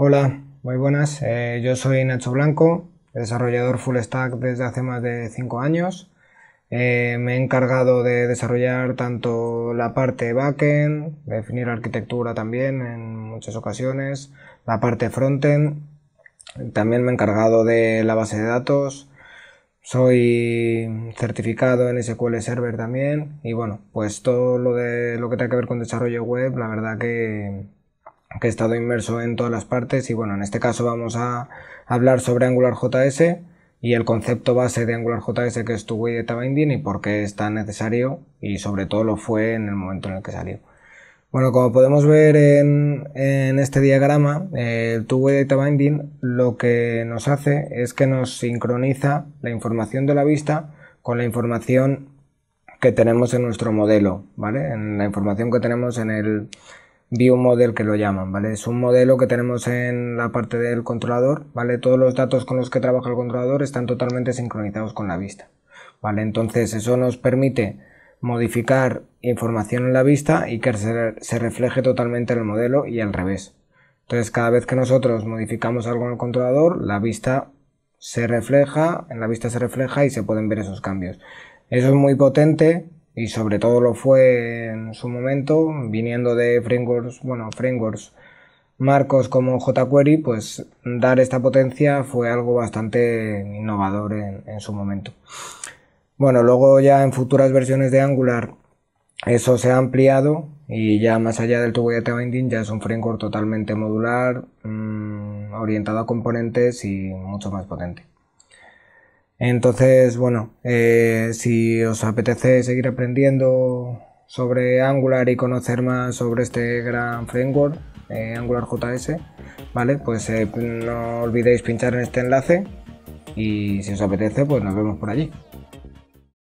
Hola, muy buenas. Eh, yo soy Nacho Blanco, desarrollador full stack desde hace más de 5 años. Eh, me he encargado de desarrollar tanto la parte backend, definir arquitectura también en muchas ocasiones, la parte frontend. También me he encargado de la base de datos. Soy certificado en SQL Server también. Y bueno, pues todo lo, de, lo que tenga que ver con desarrollo web, la verdad que que he estado inmerso en todas las partes y bueno, en este caso vamos a hablar sobre Angular JS y el concepto base de Angular JS que es tu way data binding y por qué es tan necesario y sobre todo lo fue en el momento en el que salió. Bueno, como podemos ver en, este diagrama, el eh, two-way data binding lo que nos hace es que nos sincroniza la información de la vista con la información que tenemos en nuestro modelo, ¿vale? En la información que tenemos en el, view model que lo llaman, ¿vale? Es un modelo que tenemos en la parte del controlador, ¿vale? Todos los datos con los que trabaja el controlador están totalmente sincronizados con la vista, ¿vale? Entonces eso nos permite modificar información en la vista y que se, se refleje totalmente en el modelo y al revés. Entonces cada vez que nosotros modificamos algo en el controlador, la vista se refleja, en la vista se refleja y se pueden ver esos cambios. Eso es muy potente y sobre todo lo fue en su momento, viniendo de frameworks, bueno, frameworks marcos como jQuery, pues dar esta potencia fue algo bastante innovador en, su momento. Bueno, luego ya en futuras versiones de Angular eso se ha ampliado y ya más allá del todo Binding ya es un framework totalmente modular, mm, orientado a componentes y mucho más potente. Entonces, bueno, eh, si os apetece seguir aprendiendo sobre Angular y conocer más sobre este gran framework, eh, Angular JS, ¿vale? Pues eh, no olvidéis pinchar en este enlace y si os apetece, pues nos vemos por allí.